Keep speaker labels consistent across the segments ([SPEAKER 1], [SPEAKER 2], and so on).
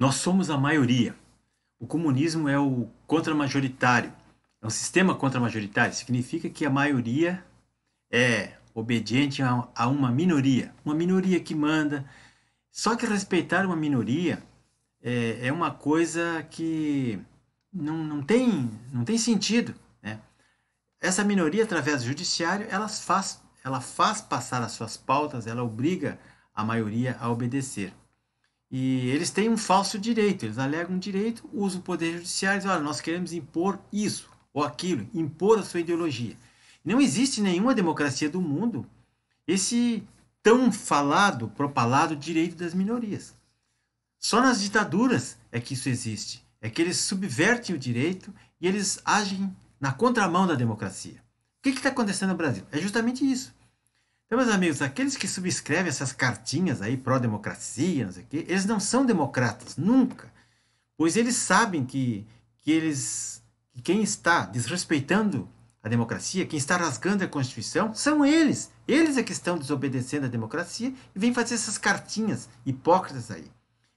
[SPEAKER 1] Nós somos a maioria. O comunismo é o contramajoritário. É um sistema contramajoritário. Significa que a maioria é obediente a, uma minoria. Uma minoria que manda. Só que respeitar uma minoria é, é uma coisa que não, não, tem, não tem sentido. Né? Essa minoria, através do judiciário, faz, ela faz passar as suas pautas, ela obriga a maioria a obedecer. E eles têm um falso direito, eles alegam um direito, usam o poder judiciário e dizem, olha, nós queremos impor isso ou aquilo, impor a sua ideologia. Não existe nenhuma democracia do mundo esse tão falado, propalado direito das minorias. Só nas ditaduras é que isso existe. É que eles subvertem o direito e eles agem na contramão da democracia. O que está acontecendo no Brasil? É justamente isso. Então, meus amigos, aqueles que subscrevem essas cartinhas aí pró-democracia, não sei o quê, eles não são democratas, nunca. Pois eles sabem que, que eles que quem está desrespeitando a democracia, quem está rasgando a Constituição, são eles. Eles é que estão desobedecendo a democracia e vêm fazer essas cartinhas hipócritas aí.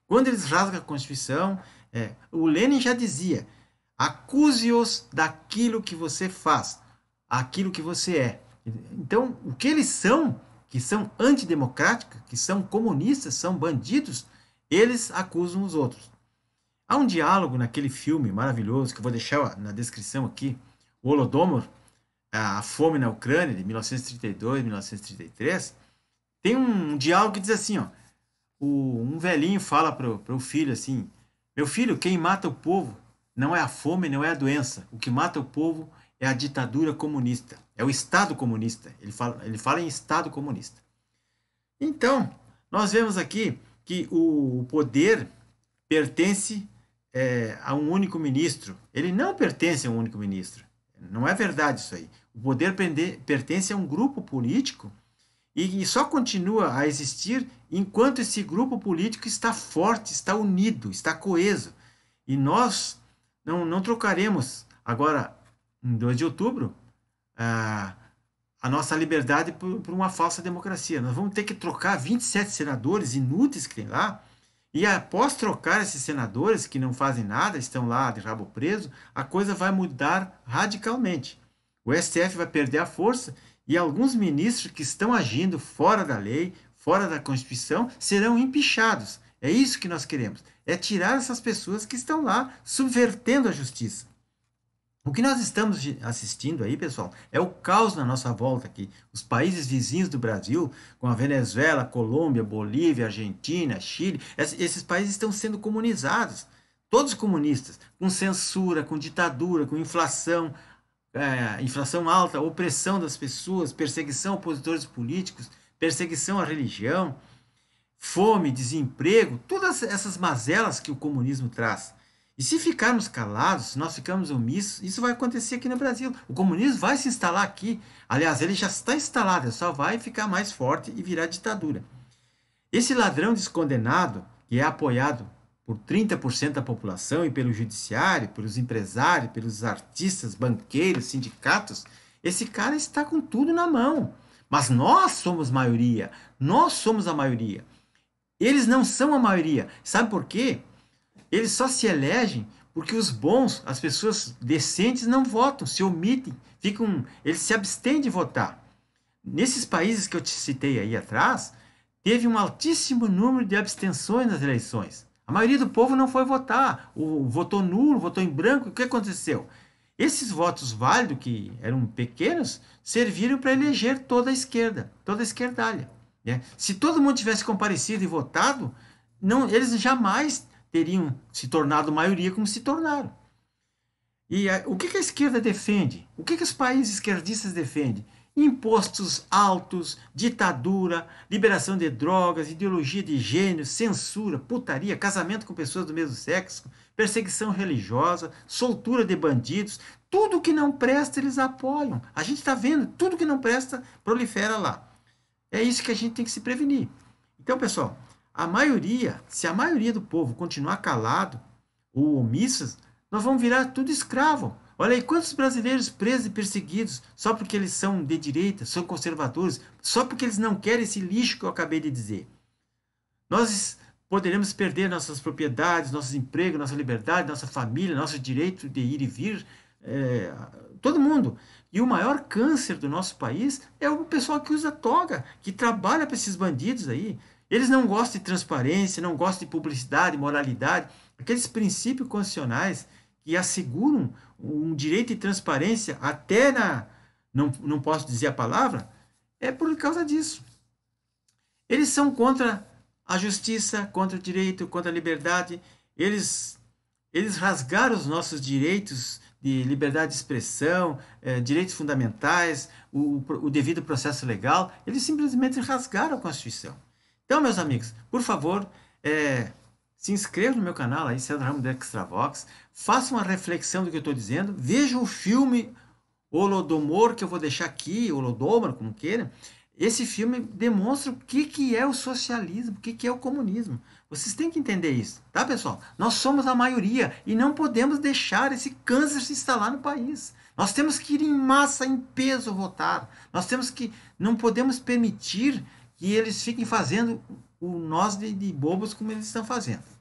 [SPEAKER 1] Quando eles rasgam a Constituição, é, o Lenin já dizia: acuse-os daquilo que você faz, aquilo que você é. Então, o que eles são, que são antidemocráticos, que são comunistas, são bandidos, eles acusam os outros. Há um diálogo naquele filme maravilhoso, que eu vou deixar na descrição aqui, o Holodomor, a fome na Ucrânia, de 1932, 1933, tem um diálogo que diz assim, ó, o, um velhinho fala para o filho assim, meu filho, quem mata o povo não é a fome, não é a doença. O que mata o povo é a ditadura comunista, é o Estado comunista. Ele fala, ele fala em Estado comunista. Então, nós vemos aqui que o poder pertence é, a um único ministro. Ele não pertence a um único ministro. Não é verdade isso aí. O poder pertence a um grupo político e, só continua a existir enquanto esse grupo político está forte, está unido, está coeso. E nós não, não trocaremos agora em 2 de outubro, a, é, a nossa liberdade por, por, uma falsa democracia. Nós vamos ter que trocar 27 senadores inúteis que tem lá, e após trocar esses senadores que não fazem nada, estão lá de rabo preso, a coisa vai mudar radicalmente. O STF vai perder a força e alguns ministros que estão agindo fora da lei, fora da Constituição, serão empichados. É isso que nós queremos. É tirar essas pessoas que estão lá subvertendo a justiça. O que nós estamos assistindo aí, pessoal, é o caos na nossa volta aqui. Os países vizinhos do Brasil, com a Venezuela, Colômbia, Bolívia, Argentina, Chile, esses países estão sendo comunizados. Todos comunistas, com censura, com ditadura, com inflação, é, inflação alta, opressão das pessoas, perseguição a opositores políticos, perseguição à religião, fome, desemprego, todas essas mazelas que o comunismo traz. E se ficarmos calados, se nós ficarmos omissos, isso vai acontecer aqui no Brasil. O comunismo vai se instalar aqui. Aliás, ele já está instalado, só vai ficar mais forte e virar ditadura. Esse ladrão descondenado, que é apoiado por 30% da população e pelo judiciário, pelos empresários, pelos artistas, banqueiros, sindicatos, esse cara está com tudo na mão. Mas nós somos maioria. Nós somos a maioria. Eles não são a maioria. Sabe por quê? Eles só se elegem porque os bons, as pessoas decentes, não votam, se omitem, ficam, eles se abstêm de votar. Nesses países que eu te citei aí atrás, teve um altíssimo número de abstenções nas eleições. A maioria do povo não foi votar, votou nulo, votou em branco. O que aconteceu? Esses votos válidos, que eram pequenos, serviram para eleger toda a esquerda, toda a esquerdalha. Né? Se todo mundo tivesse comparecido e votado, não, eles jamais teriam se tornado maioria como se tornaram. E a, eh, o que, que, a esquerda defende? O que, que os países esquerdistas defendem? Impostos altos, ditadura, liberação de drogas, ideologia de gênio, censura, putaria, casamento com pessoas do mesmo sexo, perseguição religiosa, soltura de bandidos, tudo que não presta eles apoiam. A gente está vendo, tudo que não presta prolifera lá. É isso que a gente tem que se prevenir. Então, pessoal, a maioria, se a maioria do povo continuar calado ou omissas, nós vamos virar tudo escravo. Olha aí quantos brasileiros presos e perseguidos só porque eles são de direita, são conservadores, só porque eles não querem esse lixo que eu acabei de dizer. Nós poderemos perder nossas propriedades, nossos empregos, nossa liberdade, nossa família, nosso direito de ir e vir, é, todo mundo. E o maior câncer do nosso país é o pessoal que usa toga, que trabalha para esses bandidos aí, eles não gostam de transparência, não gostam de publicidade, moralidade, aqueles princípios constitucionais que asseguram um direito de transparência até na não, não posso dizer a palavra, é por causa disso. Eles são contra a justiça, contra o direito, contra a liberdade. Eles eles rasgaram os nossos direitos de liberdade de expressão, eh, direitos fundamentais, o, o devido processo legal. Eles simplesmente rasgaram a Constituição. Então, meus amigos, por favor, é, se inscreva no meu canal aí, Sandro Ramos de Extravox, faça uma reflexão do que eu estou dizendo, veja o filme Holodomor, que eu vou deixar aqui, Holodomor, como queira, esse filme demonstra o que, que é o socialismo, o que, que é o comunismo. Vocês têm que entender isso, tá, pessoal? Nós somos a maioria e não podemos deixar esse câncer se instalar no país. Nós temos que ir em massa, em peso votar. Nós temos que. Não podemos permitir que eles fiquem fazendo o nós de, de bobos como eles estão fazendo.